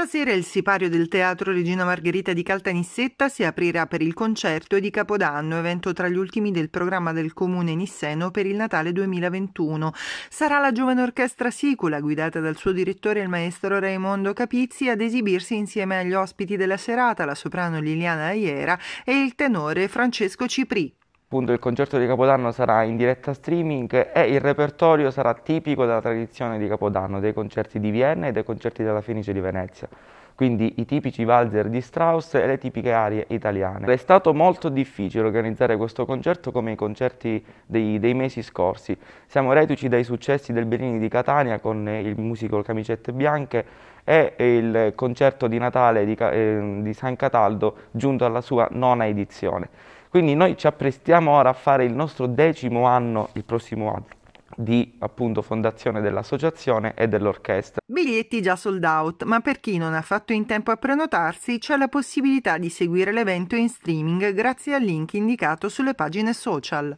Stasera il sipario del Teatro Regina Margherita di Caltanissetta si aprirà per il concerto di Capodanno, evento tra gli ultimi del programma del Comune Nisseno per il Natale 2021. Sarà la giovane orchestra Sicula, guidata dal suo direttore il maestro Raimondo Capizzi, ad esibirsi insieme agli ospiti della serata, la soprano Liliana Aiera e il tenore Francesco Cipri appunto il concerto di Capodanno sarà in diretta streaming e il repertorio sarà tipico della tradizione di Capodanno, dei concerti di Vienna e dei concerti della Fenice di Venezia quindi i tipici valzer di Strauss e le tipiche arie italiane. È stato molto difficile organizzare questo concerto come i concerti dei, dei mesi scorsi. Siamo reduci dai successi del Bellini di Catania con il musical Camicette Bianche e il concerto di Natale di, eh, di San Cataldo giunto alla sua nona edizione. Quindi noi ci apprestiamo ora a fare il nostro decimo anno, il prossimo anno, di appunto fondazione dell'associazione e dell'orchestra. Biglietti già sold out, ma per chi non ha fatto in tempo a prenotarsi c'è la possibilità di seguire l'evento in streaming grazie al link indicato sulle pagine social.